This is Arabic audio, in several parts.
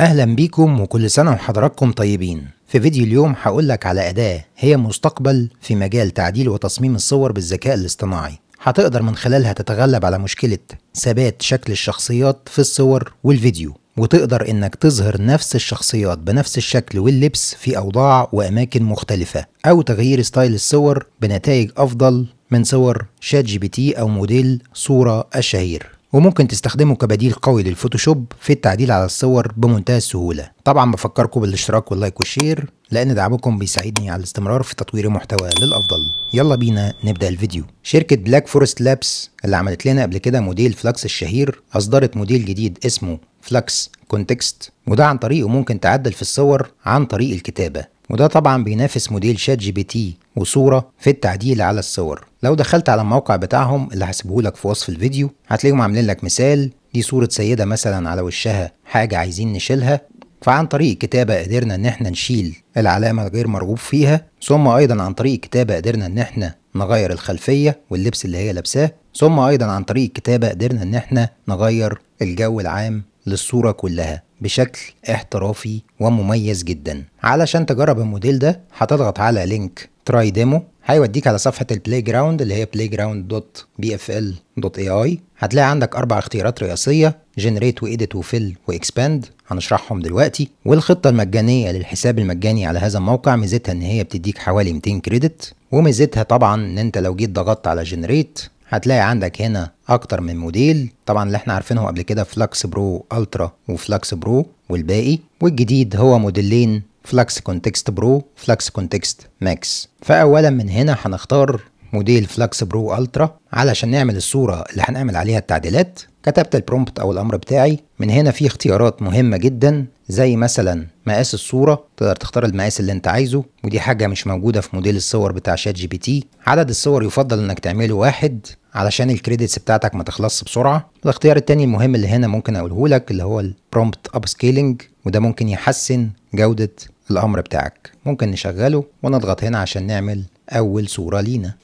اهلا بيكم وكل سنه وحضراتكم طيبين في فيديو اليوم هقولك على اداه هي مستقبل في مجال تعديل وتصميم الصور بالذكاء الاصطناعي هتقدر من خلالها تتغلب على مشكله ثبات شكل الشخصيات في الصور والفيديو وتقدر انك تظهر نفس الشخصيات بنفس الشكل واللبس في اوضاع واماكن مختلفه او تغيير ستايل الصور بنتائج افضل من صور شات جي بي تي او موديل صوره الشهير وممكن تستخدمه كبديل قوي للفوتوشوب في التعديل على الصور بمنتهى السهولة طبعا بفكركم بالاشتراك واللايك والشير لأن دعمكم بيساعدني على الاستمرار في تطوير محتوى للأفضل يلا بينا نبدأ الفيديو شركة بلاك فورست لابس اللي عملت لنا قبل كده موديل فلكس الشهير أصدرت موديل جديد اسمه فلكس كونتكست وده عن طريقه ممكن تعدل في الصور عن طريق الكتابة وده طبعا بينافس موديل شات جي بي تي وصورة في التعديل على الصور لو دخلت على الموقع بتاعهم اللي هسيبهولك في وصف الفيديو هتلاقيهم عاملين لك مثال دي صورة سيدة مثلا على وشها حاجة عايزين نشيلها فعن طريق الكتابة قدرنا إن إحنا نشيل العلامة الغير مرغوب فيها ثم أيضا عن طريق الكتابة قدرنا إن إحنا نغير الخلفية واللبس اللي هي لابساه ثم أيضا عن طريق الكتابة قدرنا إن إحنا نغير الجو العام للصورة كلها بشكل احترافي ومميز جدا علشان تجرب الموديل ده هتضغط على لينك تراي ديمو هيوديك على صفحة البلاي جراوند اللي هي بلاي جراوند دوت دوت بي اف ال اي اي هتلاقي عندك أربع اختيارات رئيسية جنريت وإيديت وفيل وإكسباند هنشرحهم دلوقتي والخطة المجانية للحساب المجاني على هذا الموقع ميزتها إن هي بتديك حوالي 200 كريدت وميزتها طبعا إن أنت لو جيت ضغطت على جنريت هتلاقي عندك هنا اكتر من موديل طبعا اللي احنا عارفينهم قبل كده فلاكس برو الترا وفلاكس برو والباقي والجديد هو موديلين فلاكس كونتكست برو فلاكس كونتكست ماكس فاولا من هنا هنختار موديل فلاكس برو الترا علشان نعمل الصوره اللي هنعمل عليها التعديلات كتبت البرومبت او الامر بتاعي من هنا في اختيارات مهمه جدا زي مثلا مقاس الصوره تقدر تختار المقاس اللي انت عايزه ودي حاجه مش موجوده في موديل الصور بتاع شات جي بي تي عدد الصور يفضل انك تعمله واحد علشان الكريدتس بتاعتك ما تخلصش بسرعه الاختيار التاني المهم اللي هنا ممكن اقوله لك اللي هو البرومبت اب سكيلينج وده ممكن يحسن جوده الامر بتاعك ممكن نشغله ونضغط هنا عشان نعمل اول صوره لينا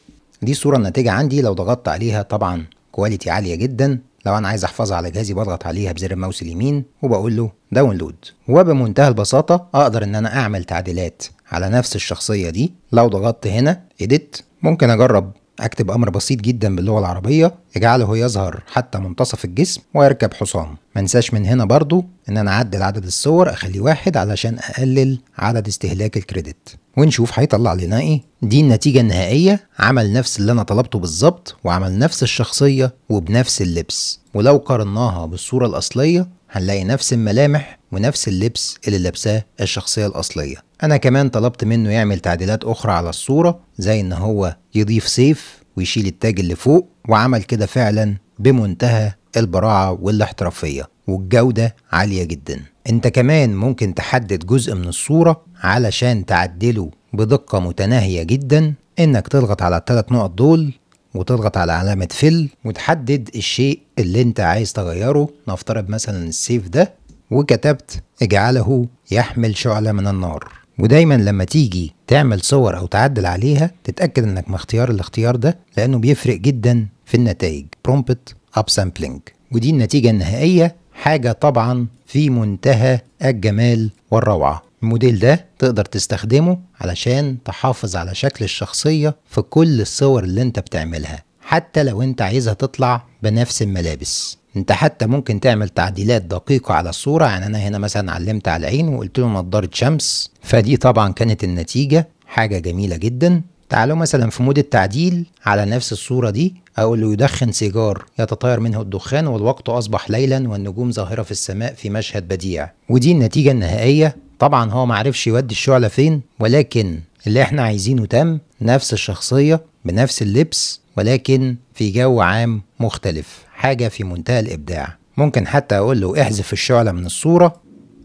دي الصوره الناتجه عندي لو ضغطت عليها طبعا كواليتي عاليه جدا لو انا عايز احفظها على جهازي بضغط عليها بزر الماوس اليمين وبقول له داونلود وبمنتهى البساطه اقدر ان انا اعمل تعديلات على نفس الشخصيه دي لو ضغطت هنا اديت ممكن اجرب اكتب امر بسيط جدا باللغه العربيه اجعله يظهر حتى منتصف الجسم ويركب حصان منساش من هنا برضو ان انا اعدل عدد الصور اخليه واحد علشان اقلل عدد استهلاك الكريدت ونشوف هيطلع لنا ايه دي النتيجه النهائيه عمل نفس اللي انا طلبته بالظبط وعمل نفس الشخصيه وبنفس اللبس ولو قارناها بالصوره الاصليه هنلاقي نفس الملامح ونفس اللبس اللي لابساه الشخصية الأصلية أنا كمان طلبت منه يعمل تعديلات أخرى على الصورة زي إن هو يضيف سيف ويشيل التاج اللي فوق وعمل كده فعلا بمنتهى البراعة والاحترافية والجودة عالية جدا انت كمان ممكن تحدد جزء من الصورة علشان تعدله بدقة متناهية جدا انك تضغط على الثلاث نقط دول وتضغط على علامة فل وتحدد الشيء اللي انت عايز تغيره نفترض مثلا السيف ده وكتبت اجعله يحمل شعلة من النار ودايما لما تيجي تعمل صور او تعدل عليها تتاكد انك مختيار الاختيار ده لانه بيفرق جدا في النتائج برومبت اب سامبلينج ودي النتيجه النهائيه حاجه طبعا في منتهى الجمال والروعه الموديل ده تقدر تستخدمه علشان تحافظ على شكل الشخصيه في كل الصور اللي انت بتعملها حتى لو انت عايزها تطلع بنفس الملابس انت حتى ممكن تعمل تعديلات دقيقة على الصورة يعني انا هنا مثلا علمت على العين وقلت له نضارة شمس فدي طبعا كانت النتيجة حاجة جميلة جدا تعالوا مثلا في مود التعديل على نفس الصورة دي أقول له يدخن سيجار يتطاير منه الدخان والوقت أصبح ليلا والنجوم ظاهرة في السماء في مشهد بديع ودي النتيجة النهائية طبعا هو معرفش يودي الشعلة فين ولكن اللي احنا عايزينه تم نفس الشخصية بنفس اللبس ولكن في جو عام مختلف حاجة في منتهى الإبداع ممكن حتى أقول له احذف الشعلة من الصورة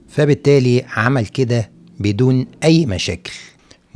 فبالتالي عمل كده بدون أي مشاكل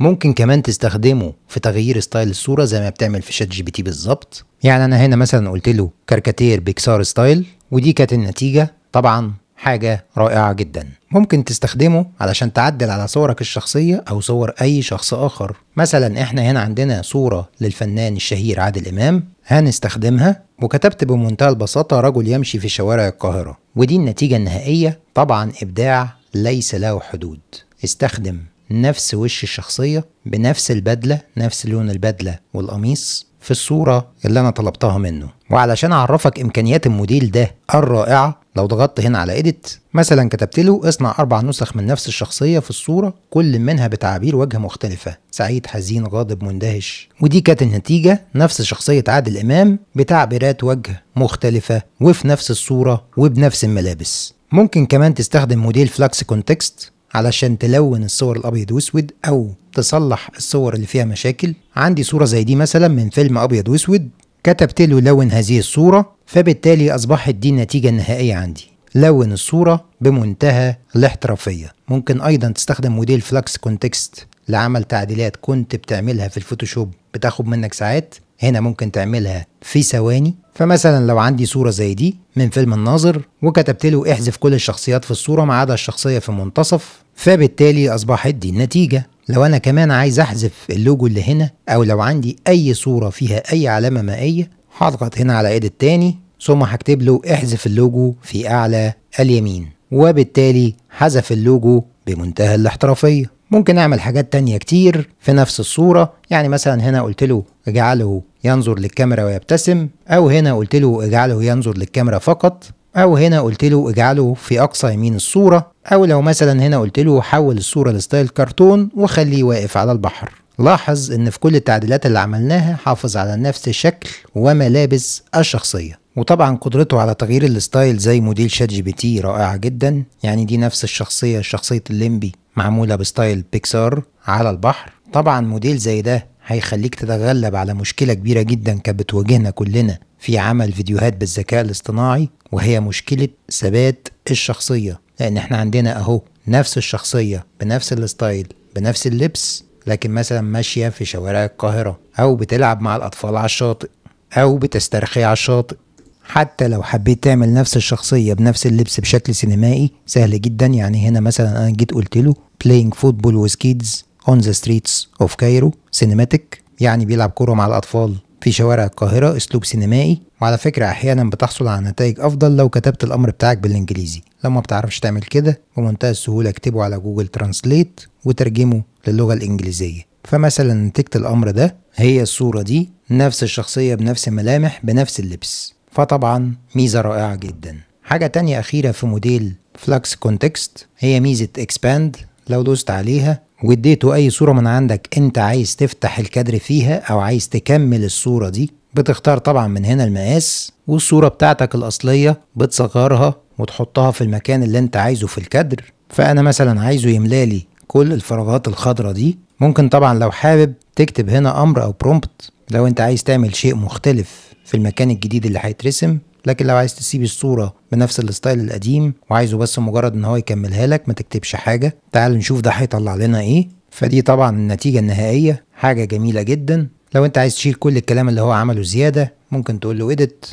ممكن كمان تستخدمه في تغيير ستايل الصورة زي ما بتعمل في شات جي بي تي بالظبط يعني أنا هنا مثلا قلت له كاركاتير بيكسار ستايل ودي كانت النتيجة طبعا حاجة رائعة جدا ممكن تستخدمه علشان تعدل على صورك الشخصية أو صور أي شخص آخر مثلا إحنا هنا عندنا صورة للفنان الشهير عادل إمام هنستخدمها وكتبت بمنتهى البساطة رجل يمشي في شوارع القاهرة ودي النتيجة النهائية طبعا إبداع ليس له حدود استخدم نفس وش الشخصية بنفس البدلة نفس لون البدلة والقميص في الصورة اللي أنا طلبتها منه وعلشان أعرفك إمكانيات الموديل ده الرائعة لو ضغطت هنا على إيديت مثلا كتبت له اصنع أربع نسخ من نفس الشخصية في الصورة كل منها بتعابير وجه مختلفة سعيد حزين غاضب مندهش ودي كانت النتيجة نفس شخصية عادل إمام بتعبيرات وجه مختلفة وفي نفس الصورة وبنفس الملابس ممكن كمان تستخدم موديل فلاكس كونتكست علشان تلون الصور الابيض واسود او تصلح الصور اللي فيها مشاكل عندي صورة زي دي مثلا من فيلم ابيض واسود كتبت له لون هذه الصورة فبالتالي أصبحت دي النتيجة النهائية عندي لون الصورة بمنتهى الاحترافية ممكن أيضا تستخدم موديل فلكس كونتكست لعمل تعديلات كنت بتعملها في الفوتوشوب بتاخد منك ساعات هنا ممكن تعملها في ثواني فمثلا لو عندي صورة زي دي من فيلم الناظر وكتبت له احذف كل الشخصيات في الصورة ما عدا الشخصية في المنتصف فبالتالي أصبحت دي النتيجة لو انا كمان عايز احذف اللوجو اللي هنا او لو عندي اي صورة فيها اي علامة مائية هضغط هنا على ايد التاني ثم هكتب له احذف اللوجو في اعلى اليمين وبالتالي حذف اللوجو بمنتهى الاحترافية ممكن اعمل حاجات تانية كتير في نفس الصورة يعني مثلا هنا قلت له اجعله ينظر للكاميرا ويبتسم او هنا قلت له اجعله ينظر للكاميرا فقط او هنا قلت له اجعله في اقصى يمين الصورة او لو مثلا هنا قلت له حول الصورة لستايل كرتون وخليه واقف على البحر لاحظ ان في كل التعديلات اللي عملناها حافظ على نفس شكل وملابس الشخصية وطبعا قدرته على تغيير الستايل زي موديل شات جي بي تي رائعة جدا يعني دي نفس الشخصية شخصية الليمبي معمولة بستايل بيكسار على البحر طبعا موديل زي ده هيخليك تتغلب على مشكلة كبيرة جدا كانت بتواجهنا كلنا في عمل فيديوهات بالذكاء الاصطناعي وهي مشكلة ثبات الشخصية لأن احنا عندنا أهو نفس الشخصية بنفس الستايل بنفس اللبس لكن مثلا ماشية في شوارع القاهرة أو بتلعب مع الأطفال على الشاطئ أو بتسترخي على الشاطئ حتى لو حبيت تعمل نفس الشخصية بنفس اللبس بشكل سينمائي سهل جدا يعني هنا مثلا أنا جيت قلت له playing football with kids on the streets of Cairo cinematic يعني بيلعب كورة مع الأطفال في شوارع القاهرة أسلوب سينمائي وعلى فكرة أحيانا بتحصل على نتائج أفضل لو كتبت الأمر بتاعك بالإنجليزي لو ما بتعرفش تعمل كده بمنتهى السهولة اكتبه على جوجل ترانسليت وترجمه للغة الإنجليزية فمثلا نتيجة الأمر ده هي الصورة دي نفس الشخصية بنفس الملامح بنفس اللبس فطبعا ميزة رائعة جدا حاجة تانية أخيرة في موديل فلكس كونتكست هي ميزة اكسباند لو دوست عليها واديته اي صورة من عندك انت عايز تفتح الكادر فيها او عايز تكمل الصورة دي بتختار طبعا من هنا المقاس والصورة بتاعتك الاصلية بتصغرها وتحطها في المكان اللي انت عايزه في الكادر فانا مثلا عايزه يملالي كل الفراغات الخضراء دي ممكن طبعا لو حابب تكتب هنا امر او برومبت لو انت عايز تعمل شيء مختلف في المكان الجديد اللي هيترسم لكن لو عايز تسيب الصوره بنفس الستايل القديم وعايزه بس مجرد ان هو يكملها لك ما تكتبش حاجه تعال نشوف ده هيطلع لنا ايه فدي طبعا النتيجه النهائيه حاجه جميله جدا لو انت عايز تشيل كل الكلام اللي هو عمله زياده ممكن تقول له edit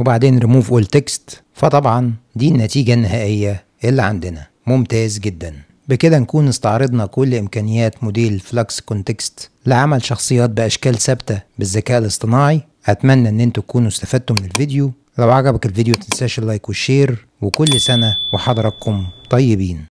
وبعدين remove all text فطبعا دي النتيجه النهائيه اللي عندنا ممتاز جدا بكده نكون استعرضنا كل إمكانيات موديل فلكس كونتكست لعمل شخصيات بأشكال ثابتة بالذكاء الاصطناعي أتمنى أن أنتوا تكونوا استفدتوا من الفيديو لو عجبك الفيديو متنساش اللايك والشير وكل سنة وحضراتكم طيبين